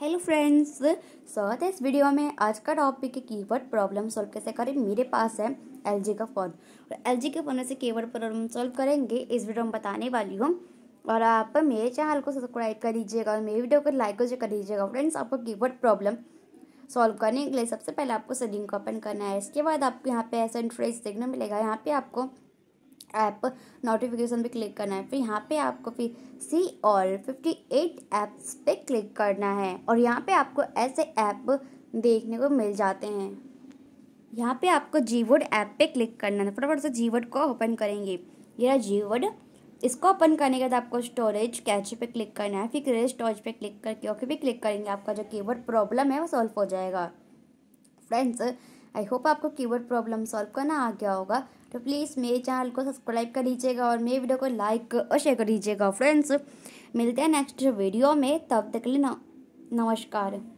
hello friends so इस video में आज का टॉपिक है कीवर्ड प्रॉब्लम सॉल्व कैसे करें मेरे पास है एलजी का फ़ोन और एलजी के फ़ोन से कीवर्ड प्रॉब्लम सॉल्व करेंगे इस वीडियो में बताने वाली हूँ और आप मेरे चैनल को सब्सक्राइब कर लीजिएगा और मेरी वीडियो को लाइक और कर लीजिएगा फ्रेंड्स आपको कीवर्ड प्रॉब्लम सॉल्व करने के लिए सबसे पहले आपको सेटिंग को ओपन करना है इसके बाद आपको यहाँ पे ऐसा इंटरेस्ट देखने मिलेगा यहाँ पे आपको ऐप नोटिफिकेशन पे क्लिक करना है फिर यहाँ पे आपको फिर सी ऑल एट ऐप्स पे क्लिक करना है और यहाँ पे आपको ऐसे ऐप देखने को मिल जाते हैं यहाँ पे आपको जीवर्ड ऐप पे क्लिक करना है फटाफट से जीवर्ड को ओपन करेंगे ये रहा जीवर्ड इसको ओपन करने के बाद आपको स्टोरेज कैच पे क्लिक करना है फिर क्रेज स्टोरेज पे क्लिक करके ओके भी क्लिक करेंगे आपका जो कीवर्ड प्रॉब्लम है वो सॉल्व हो जाएगा फ्रेंड्स आई होप आपको कीवर्ड प्रॉब्लम सॉल्व करना आ गया होगा तो प्लीज़ मेरे चैनल को सब्सक्राइब कर लीजिएगा और मेरे वीडियो को लाइक और शेयर कर लीजिएगा फ्रेंड्स मिलते हैं नेक्स्ट वीडियो में तब तक के लिए नमस्कार